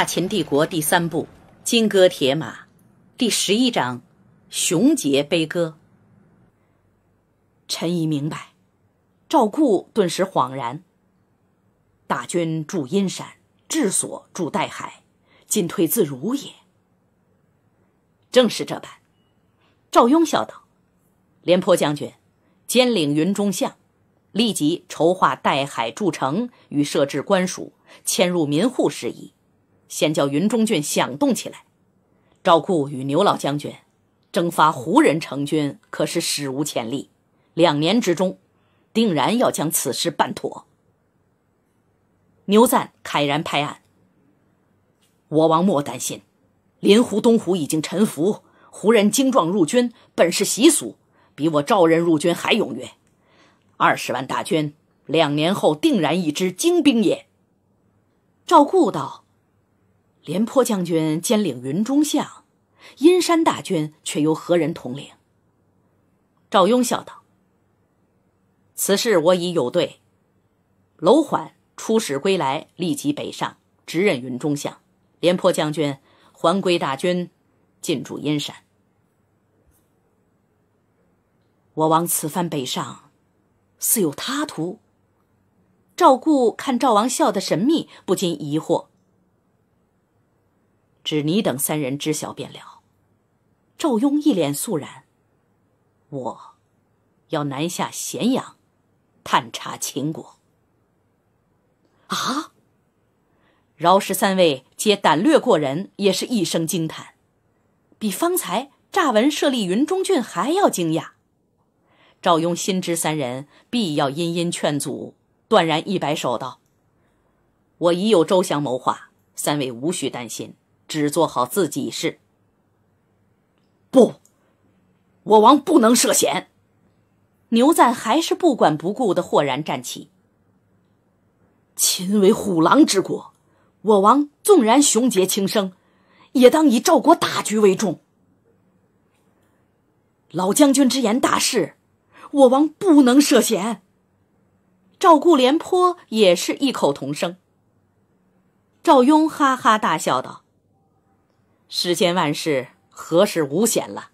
《大秦帝国》第三部《金戈铁马》第十一章《雄杰悲歌》。陈仪明白，赵固顿时恍然。大军驻阴山，治所驻代海，进退自如也。正是这般，赵雍笑道：“廉颇将军，兼领云中相，立即筹划代海筑城与设置官署、迁入民户事宜。”先叫云中郡响动起来。赵固与牛老将军征发胡人成军，可是史无前例。两年之中，定然要将此事办妥。牛赞慨然拍案：“我王莫担心，临湖东湖已经臣服，胡人精壮入军本是习俗，比我赵人入军还踊跃。二十万大军，两年后定然一支精兵也。”赵固道。廉颇将军兼领云中相，阴山大军却由何人统领？赵雍笑道：“此事我已有对。楼缓出使归来，立即北上，直任云中相。廉颇将军还归大军，进驻阴山。我王此番北上，似有他图。”赵固看赵王笑得神秘，不禁疑惑。只你等三人知晓便了。赵雍一脸肃然，我，要南下咸阳，探查秦国。啊！饶氏三位皆胆略过人，也是一声惊叹，比方才乍闻设立云中郡还要惊讶。赵雍心知三人必要殷殷劝阻，断然一摆手道：“我已有周详谋划，三位无需担心。”只做好自己事。不，我王不能涉险。牛赞还是不管不顾的豁然站起。秦为虎狼之国，我王纵然雄杰轻生，也当以赵国大局为重。老将军之言，大事，我王不能涉险。赵固、廉颇也是异口同声。赵雍哈哈大笑道。世间万事，何时无险了？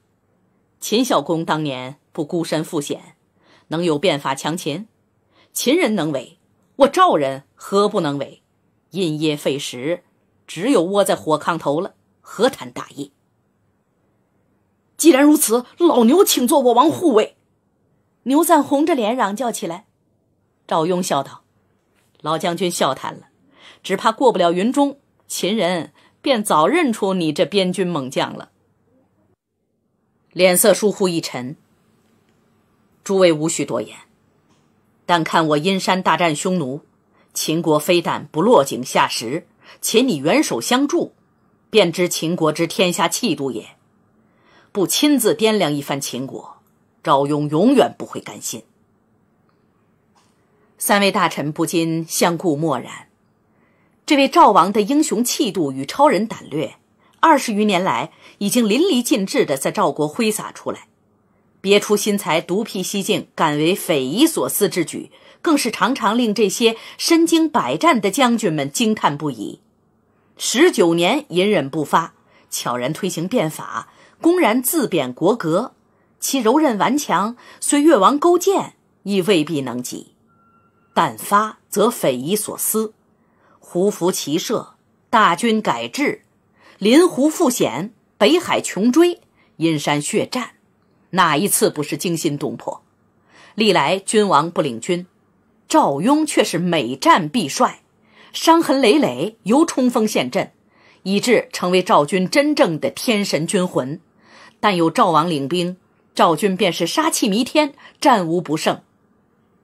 秦孝公当年不孤身赴险，能有变法强秦？秦人能为，我赵人何不能为？因噎废食，只有窝在火炕头了，何谈大业？既然如此，老牛请做我王护卫。”牛赞红着脸嚷叫起来。赵雍笑道：“老将军笑谈了，只怕过不了云中，秦人。”便早认出你这边军猛将了，脸色疏忽一沉。诸位无需多言，但看我阴山大战匈奴，秦国非但不落井下石，且你援手相助，便知秦国之天下气度也。不亲自掂量一番秦国，赵雍永远不会甘心。三位大臣不禁相顾默然。这位赵王的英雄气度与超人胆略，二十余年来已经淋漓尽致地在赵国挥洒出来。别出心裁、独辟蹊径、敢为匪夷所思之举，更是常常令这些身经百战的将军们惊叹不已。十九年隐忍不发，悄然推行变法，公然自贬国格，其柔韧顽强，虽越王勾践亦未必能及。但发则匪夷所思。胡服骑射，大军改制，临湖赴险，北海穷追，阴山血战，哪一次不是惊心动魄？历来君王不领军，赵雍却是每战必帅，伤痕累累由冲锋陷阵，以致成为赵军真正的天神军魂。但有赵王领兵，赵军便是杀气弥天，战无不胜。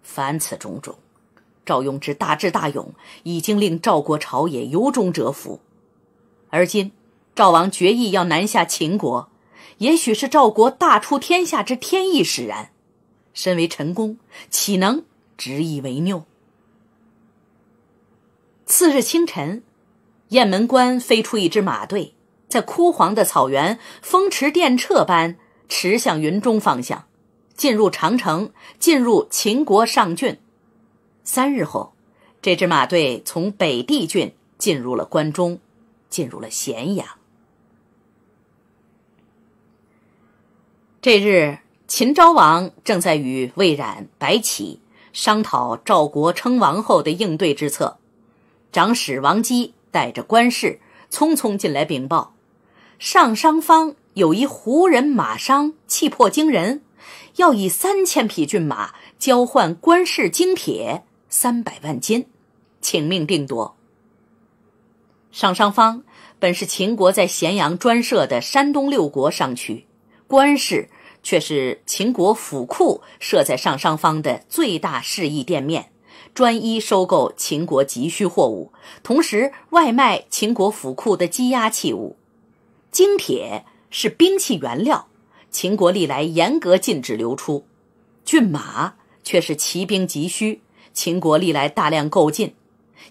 凡此种种。赵雍之大智大勇，已经令赵国朝野由衷折服。而今，赵王决意要南下秦国，也许是赵国大出天下之天意使然。身为臣公，岂能执意为拗？次日清晨，雁门关飞出一支马队，在枯黄的草原风驰电掣般驰向云中方向，进入长城，进入秦国上郡。三日后，这支马队从北地郡进入了关中，进入了咸阳。这日，秦昭王正在与魏冉、白起商讨赵国称王后的应对之策，长史王姬带着官士匆匆进来禀报：上商方有一胡人马商，气魄惊人，要以三千匹骏马交换官士精铁。三百万斤，请命定夺。上商方本是秦国在咸阳专设的山东六国商区，官市却是秦国府库设在上商方的最大市易店面，专一收购秦国急需货物，同时外卖秦国府库的积压器物。精铁是兵器原料，秦国历来严格禁止流出；骏马却是骑兵急需。秦国历来大量购进，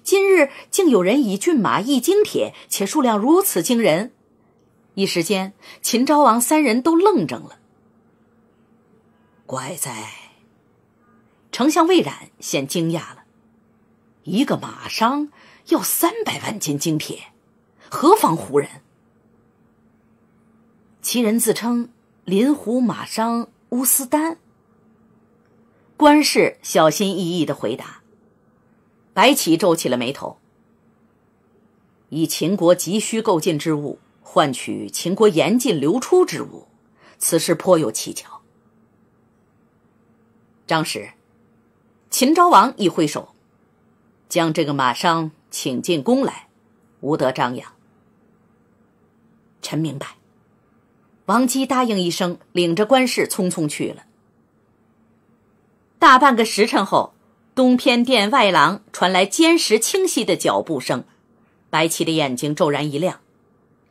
今日竟有人以骏马易精铁，且数量如此惊人，一时间，秦昭王三人都愣怔了。怪哉！丞相魏冉先惊讶了，一个马商要三百万斤精铁，何方胡人？其人自称临胡马商乌斯丹。关氏小心翼翼的回答。白起皱起了眉头。以秦国急需购进之物换取秦国严禁流出之物，此事颇有蹊跷。张使，秦昭王一挥手，将这个马商请进宫来，无得张扬。臣明白。王姬答应一声，领着关氏匆匆去了。大半个时辰后，东偏殿外廊传来坚实清晰的脚步声，白起的眼睛骤然一亮。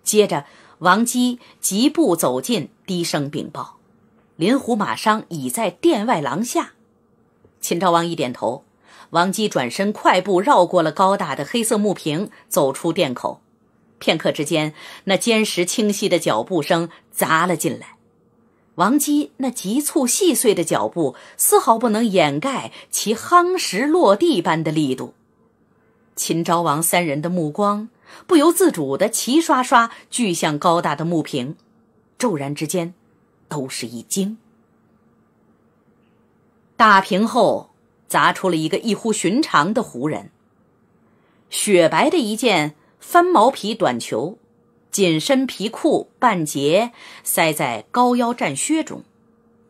接着，王姬疾步走近，低声禀报：“林虎马商已在殿外廊下。”秦昭王一点头，王姬转身快步绕过了高大的黑色木屏，走出殿口。片刻之间，那坚实清晰的脚步声砸了进来。王姬那急促细碎的脚步，丝毫不能掩盖其夯实落地般的力度。秦昭王三人的目光不由自主的齐刷刷聚向高大的木屏，骤然之间，都是一惊。大屏后，砸出了一个异乎寻常的胡人。雪白的一件翻毛皮短裘。紧身皮裤半截塞在高腰战靴中，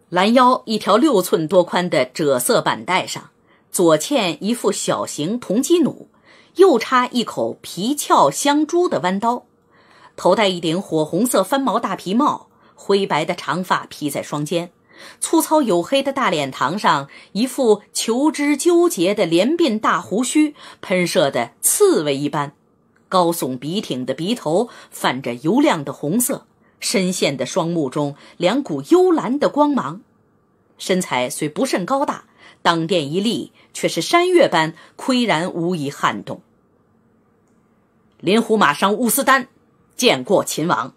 拦腰一条六寸多宽的赭色绑带上，左嵌一副小型铜机弩，右插一口皮鞘镶珠的弯刀，头戴一顶火红色翻毛大皮帽，灰白的长发披在双肩，粗糙黝黑的大脸膛上，一副求知纠结的连鬓大胡须，喷射的刺猬一般。高耸笔挺的鼻头泛着油亮的红色，深陷的双目中两股幽蓝的光芒。身材虽不甚高大，当殿一立却是山岳般岿然无一撼动。林虎，马商乌斯丹，见过秦王。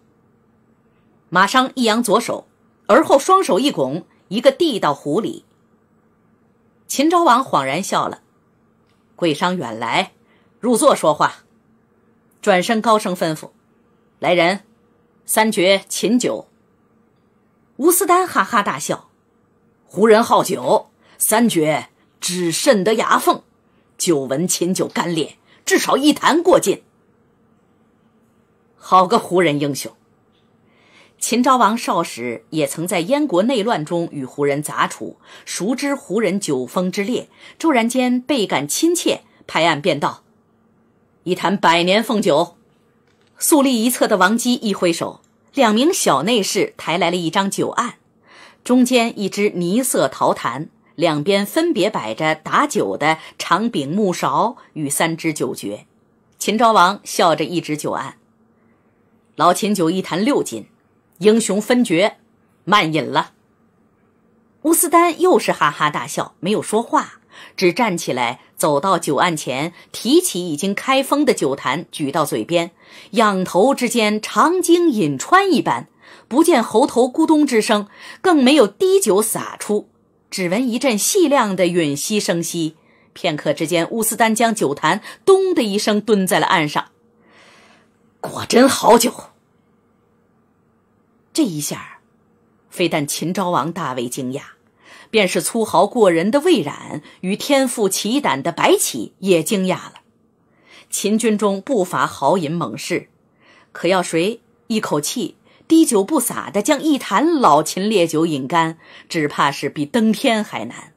马商一扬左手，而后双手一拱，一个递到湖里。秦昭王恍然笑了：“贵商远来，入座说话。”转身高声吩咐：“来人，三绝秦酒。”乌斯丹哈哈大笑：“胡人好酒，三绝只甚得牙缝，久闻秦酒干烈，至少一坛过尽。”好个胡人英雄！秦昭王少时也曾在燕国内乱中与胡人杂处，熟知胡人酒风之烈，骤然间倍感亲切，拍案便道。一坛百年凤酒，肃立一侧的王姬一挥手，两名小内侍抬来了一张酒案，中间一只泥色陶坛，两边分别摆着打酒的长柄木勺与三只酒爵。秦昭王笑着一指酒案：“老秦酒一坛六斤，英雄分爵，慢饮了。”乌斯丹又是哈哈大笑，没有说话。只站起来，走到酒案前，提起已经开封的酒坛，举到嘴边，仰头之间，长鲸饮川一般，不见喉头咕咚之声，更没有滴酒洒出，只闻一阵细亮的吮吸声息。片刻之间，乌斯丹将酒坛“咚”的一声蹲在了岸上。果真好酒。这一下，非但秦昭王大为惊讶。便是粗豪过人的魏冉与天赋奇胆的白起也惊讶了。秦军中不乏豪饮猛士，可要谁一口气滴酒不洒的将一坛老秦烈酒饮干，只怕是比登天还难。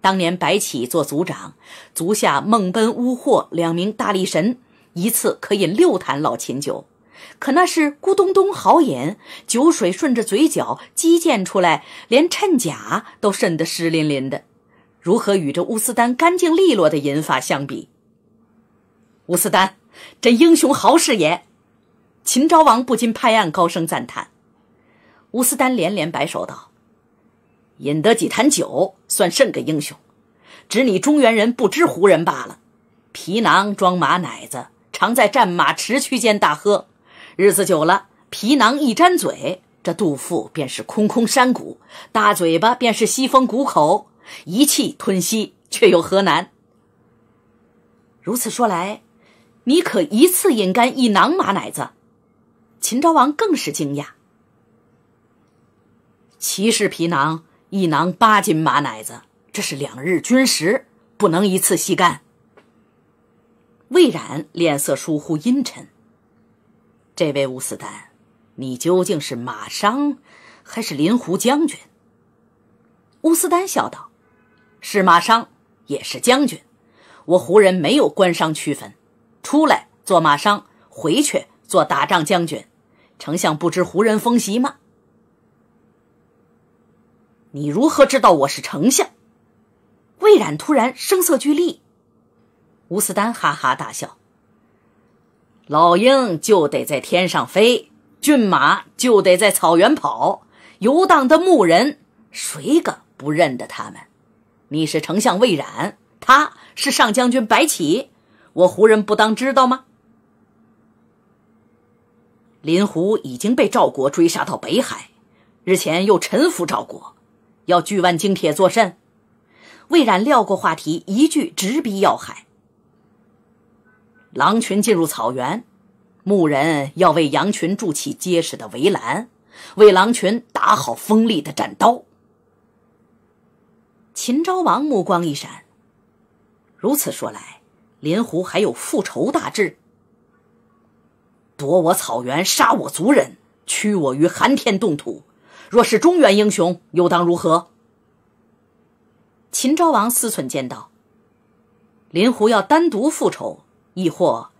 当年白起做族长，足下孟贲、乌霍两名大力神，一次可饮六坛老秦酒。可那是咕咚咚豪饮，酒水顺着嘴角激溅出来，连衬甲都渗得湿淋淋的，如何与这乌斯丹干净利落的银发相比？乌斯丹，这英雄豪士也！秦昭王不禁拍案，高声赞叹。乌斯丹连连摆手道：“饮得几坛酒，算甚个英雄？只你中原人不知胡人罢了，皮囊装马奶子，常在战马池区间大喝。”日子久了，皮囊一沾嘴，这肚腹便是空空山谷，大嘴巴便是西风谷口，一气吞吸，却又何难？如此说来，你可一次饮干一囊马奶子？秦昭王更是惊讶。骑士皮囊一囊八斤马奶子，这是两日军食，不能一次吸干。魏冉脸色疏忽阴沉。这位乌斯丹，你究竟是马商还是林胡将军？乌斯丹笑道：“是马商，也是将军。我胡人没有官商区分，出来做马商，回去做打仗将军。丞相不知胡人风习吗？你如何知道我是丞相？”魏冉突然声色俱厉，乌斯丹哈哈大笑。老鹰就得在天上飞，骏马就得在草原跑，游荡的牧人谁个不认得他们？你是丞相魏冉，他是上将军白起，我胡人不当知道吗？林胡已经被赵国追杀到北海，日前又臣服赵国，要巨万精铁作甚？魏冉撂过话题，一句直逼要害。狼群进入草原，牧人要为羊群筑起结实的围栏，为狼群打好锋利的战刀。秦昭王目光一闪，如此说来，林胡还有复仇大志，夺我草原，杀我族人，屈我于寒天冻土。若是中原英雄，又当如何？秦昭王思忖间道：“林胡要单独复仇。”亦或，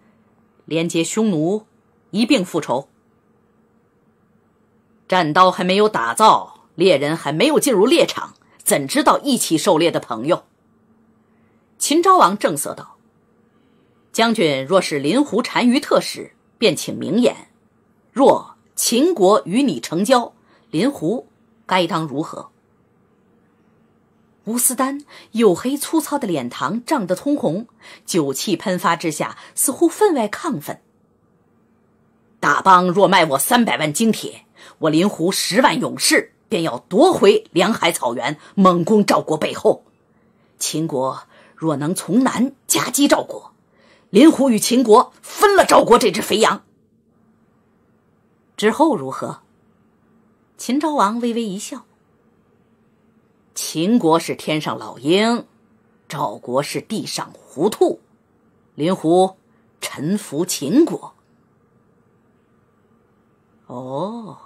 连接匈奴，一并复仇。战刀还没有打造，猎人还没有进入猎场，怎知道一起狩猎的朋友？秦昭王正色道：“将军若是林胡单于特使，便请明言。若秦国与你成交，林胡该当如何？”乌斯丹黝黑粗糙的脸膛涨得通红，酒气喷发之下，似乎分外亢奋。大邦若卖我三百万精铁，我林胡十万勇士便要夺回良海草原，猛攻赵国背后。秦国若能从南夹击赵国，林胡与秦国分了赵国这只肥羊。之后如何？秦昭王微微一笑。秦国是天上老鹰，赵国是地上糊涂，林胡臣服秦国。哦，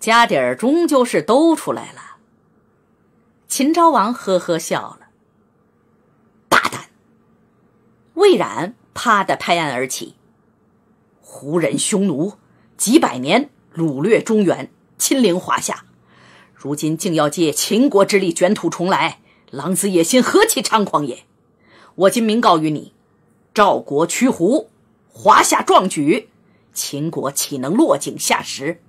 家底儿终究是兜出来了。秦昭王呵呵笑了。大胆！魏冉啪的拍案而起。胡人匈奴几百年掳掠中原，亲临华夏。如今竟要借秦国之力卷土重来，狼子野心何其猖狂也！我今明告于你：赵国驱胡，华夏壮举，秦国岂能落井下石？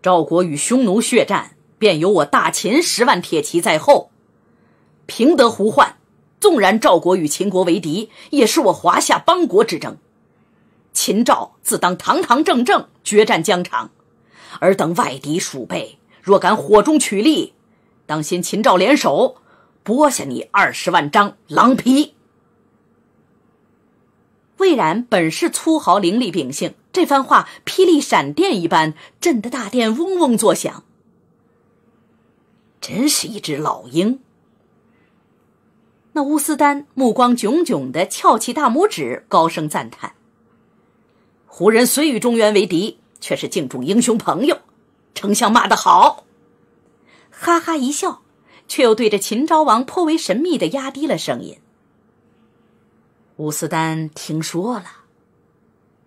赵国与匈奴血战，便有我大秦十万铁骑在后，平得胡患。纵然赵国与秦国为敌，也是我华夏邦国之争，秦赵自当堂堂正正决战疆场。尔等外敌鼠辈！若敢火中取栗，当心秦赵联手，剥下你二十万张狼皮。魏然本是粗豪伶俐秉性，这番话霹雳闪电一般，震得大殿嗡嗡作响。真是一只老鹰。那乌斯丹目光炯炯的翘起大拇指，高声赞叹：“胡人虽与中原为敌，却是敬重英雄朋友。”丞相骂得好，哈哈一笑，却又对着秦昭王颇为神秘的压低了声音：“乌斯丹听说了，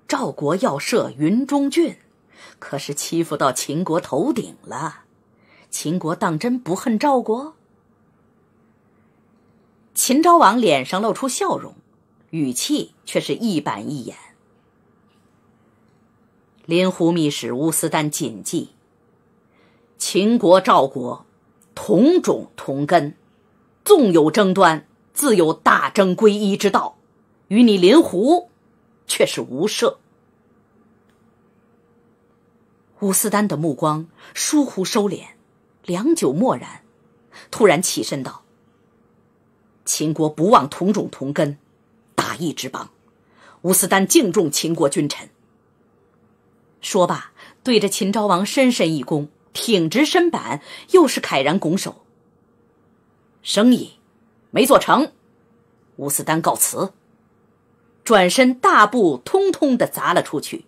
赵国要设云中郡，可是欺负到秦国头顶了。秦国当真不恨赵国？”秦昭王脸上露出笑容，语气却是一板一眼。临湖密使乌斯丹谨记。秦国、赵国，同种同根，纵有争端，自有大争归一之道。与你临湖，却是无涉。乌斯丹的目光疏忽收敛，良久默然，突然起身道：“秦国不忘同种同根，大义之邦。乌斯丹敬重秦国君臣。”说罢，对着秦昭王深深一躬。挺直身板，又是慨然拱手。生意没做成，吴思丹告辞，转身大步通通的砸了出去。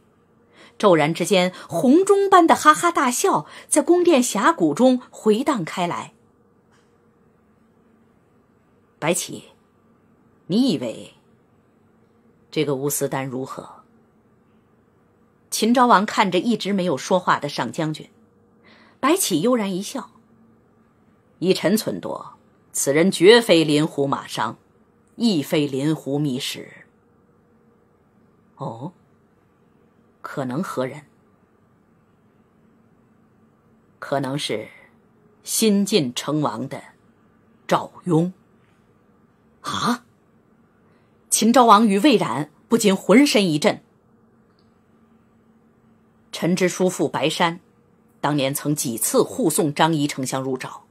骤然之间，洪钟般的哈哈大笑在宫殿峡谷中回荡开来。白起，你以为这个吴思丹如何？秦昭王看着一直没有说话的上将军。白起悠然一笑。以臣忖度，此人绝非林胡马商，亦非林胡密使。哦，可能何人？可能是新晋成王的赵雍。啊！秦昭王与魏冉不禁浑身一震。臣之叔父白山。当年曾几次护送张仪丞相入赵，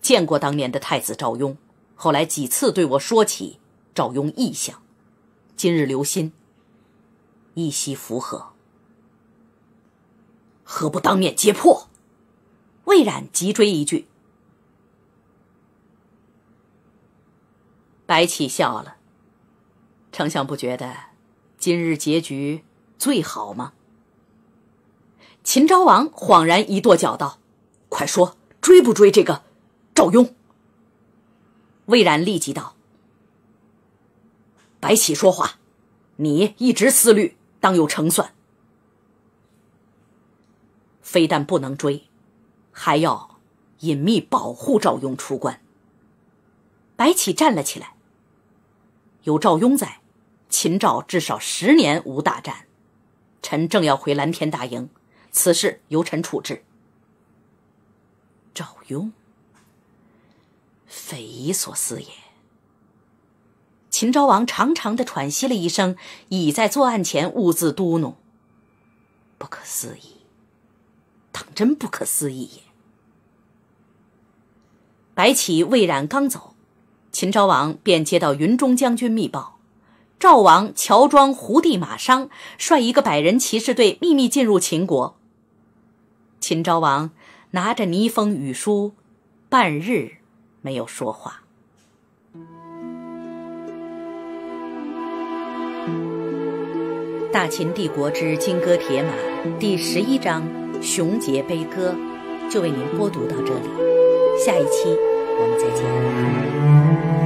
见过当年的太子赵雍，后来几次对我说起赵雍意向，今日留心，一夕符合，何不当面揭破？魏冉急追一句。白起笑了，丞相不觉得今日结局最好吗？秦昭王恍然一跺脚，道：“快说，追不追这个赵雍？”魏然立即道：“白起说话，你一直思虑，当有成算。非但不能追，还要隐秘保护赵雍出关。”白起站了起来。有赵雍在，秦赵至少十年无大战。臣正要回蓝田大营。此事由臣处置。赵雍，匪夷所思也。秦昭王长长的喘息了一声，倚在作案前兀自嘟囔：“不可思议，当真不可思议也。”白起、魏冉刚走，秦昭王便接到云中将军密报：赵王乔装胡地马商，率一个百人骑士队秘密进入秦国。秦昭王拿着泥封与书，半日没有说话。大秦帝国之金戈铁马第十一章《雄杰悲歌》，就为您播读到这里，下一期我们再见。